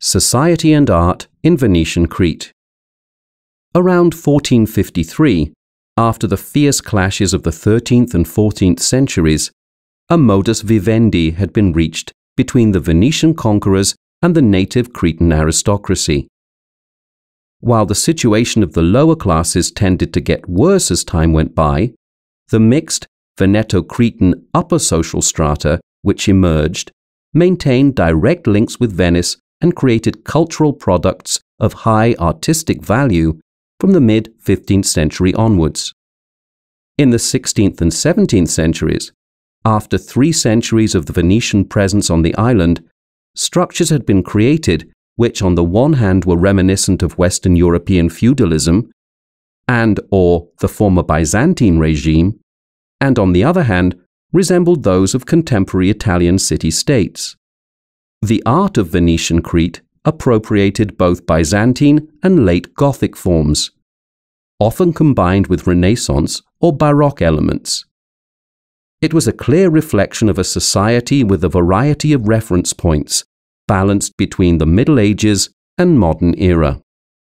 Society and Art in Venetian Crete. Around 1453, after the fierce clashes of the 13th and 14th centuries, a modus vivendi had been reached between the Venetian conquerors and the native Cretan aristocracy. While the situation of the lower classes tended to get worse as time went by, the mixed Veneto Cretan upper social strata, which emerged, maintained direct links with Venice and created cultural products of high artistic value from the mid 15th century onwards. In the 16th and 17th centuries, after three centuries of the Venetian presence on the island, structures had been created which on the one hand were reminiscent of Western European feudalism and or the former Byzantine regime, and on the other hand resembled those of contemporary Italian city-states the art of Venetian Crete appropriated both Byzantine and late Gothic forms, often combined with Renaissance or Baroque elements. It was a clear reflection of a society with a variety of reference points, balanced between the Middle Ages and modern era.